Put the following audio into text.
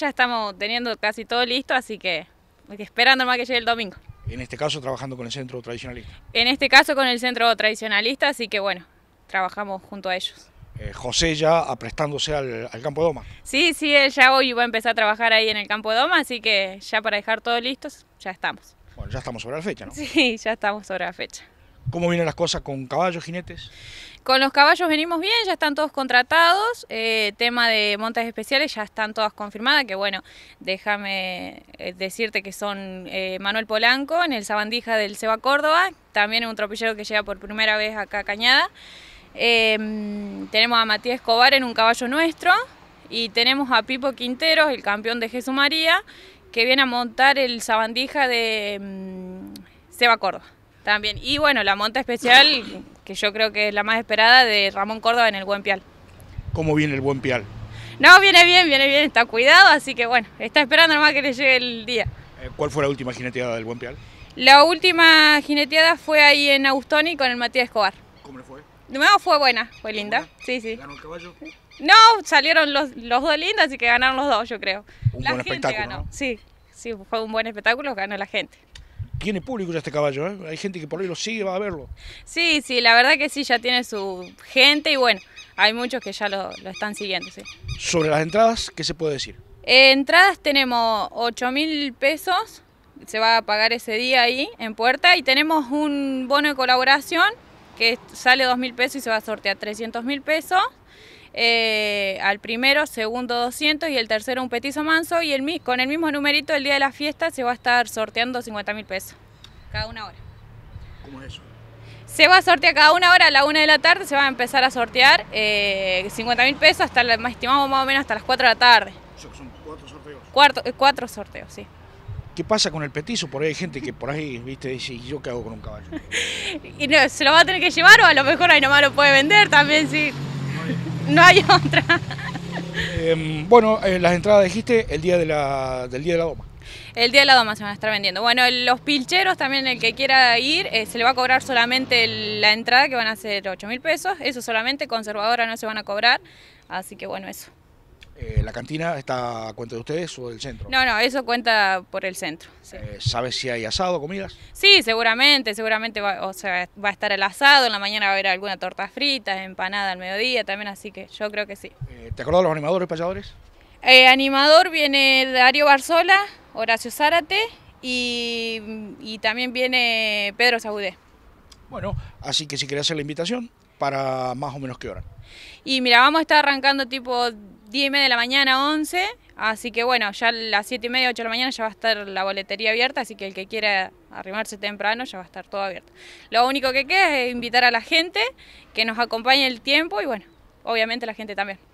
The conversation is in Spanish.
Ya estamos teniendo casi todo listo, así que esperando más que llegue el domingo. En este caso trabajando con el centro tradicionalista. En este caso con el centro tradicionalista, así que bueno, trabajamos junto a ellos. Eh, José ya aprestándose al, campo de Doma. Sí, sí, él ya hoy va a empezar a trabajar ahí en el campo de Doma, así que ya para dejar todo listo, ya estamos. Bueno, ya estamos sobre la fecha, ¿no? Sí, ya estamos sobre la fecha. ¿Cómo vienen las cosas con caballos, jinetes? Con los caballos venimos bien, ya están todos contratados. Eh, tema de montas especiales ya están todas confirmadas, que bueno, déjame eh, decirte que son eh, Manuel Polanco en el Sabandija del Seba Córdoba, también un tropillero que llega por primera vez acá a Cañada. tenemos a Matías Escobar en un caballo nuestro y tenemos a Pipo Quinteros, el campeón de Jesús María, que viene a montar el Sabandija de mm, Seba Córdoba también. Y bueno, la monta especial que yo creo que es la más esperada de Ramón Córdoba en el Buen Pial. ¿Cómo viene el Buen Pial? No, viene bien, viene bien, está cuidado, así que bueno, está esperando nomás que le llegue el día. Eh, ¿Cuál fue la última jineteada del Buen Pial? La última jineteada fue ahí en Agustoni con el Matías Escobar. ¿Cómo le fue? No, fue buena, fue linda. Sí, sí. ¿Ganó el caballo? No, salieron los, los dos lindos, así que ganaron los dos, yo creo. la gente ganó. Sí, sí, fue un buen espectáculo, ganó la gente tiene público ya este caballo, ¿eh? hay gente que por ahí lo sigue, va a verlo. Sí, sí, la verdad que sí, ya tiene su gente y bueno, hay muchos que ya lo, están siguiendo, sí. Sobre las entradas, ¿qué se puede decir? Eh, entradas tenemos 8 mil pesos, se va a pagar ese día ahí en puerta y tenemos un bono de colaboración que sale 2 mil pesos y se va a sortear 300 mil pesos. Eh, al primero, segundo 200 y el tercero un petizo manso y el, con el mismo numerito el día de la fiesta se va a estar sorteando 50 mil pesos cada una hora. ¿Cómo es eso? Se va a sortear cada una hora a la una de la tarde, se va a empezar a sortear eh, 50 mil pesos, hasta, estimamos más o menos hasta las 4 de la tarde. Son cuatro sorteos. Eh, cuatro sorteos, sí. ¿Qué pasa con el petizo? Por ahí hay gente que por ahí, viste, dice, ¿yo qué hago con un caballo? y ¿se lo va a tener que llevar o a lo mejor ahí nomás lo puede vender también, sí? No hay otra. Em, bueno, eh, las entradas dijiste el día de la, del día de la doma. El día de la doma se van a estar vendiendo. Bueno, los pilcheros también, el que quiera ir, eh, se le va a cobrar solamente la entrada, que van a ser 8 mil pesos. Eso solamente, conservadora no se van a cobrar. Así que bueno, eso. Eh, ¿La cantina está a cuenta de ustedes o del centro? No, no, eso cuenta por el centro. Eh, ¿Sabes si hay asado, comidas? Sí, seguramente, seguramente va, o sea, va a estar el asado, en la mañana va a haber alguna torta frita, empanada al mediodía también, así que yo creo que sí. Eh, ¿Te acordás de los animadores, payadores? animador viene Dario Barzola, Horacio Zárate y, también viene Pedro Saudé. Bueno, así que si querés hacer la invitación, ¿para más o menos qué hora? Y mira, vamos a estar arrancando tipo 10 y media de la mañana, 11. Así que bueno, ya a las 7 y media, 8 de la mañana ya va a estar la boletería abierta, así que el que quiera arrimarse temprano ya va a estar todo abierto. Lo único que queda es invitar a la gente que nos acompañe el tiempo y bueno, obviamente la gente también.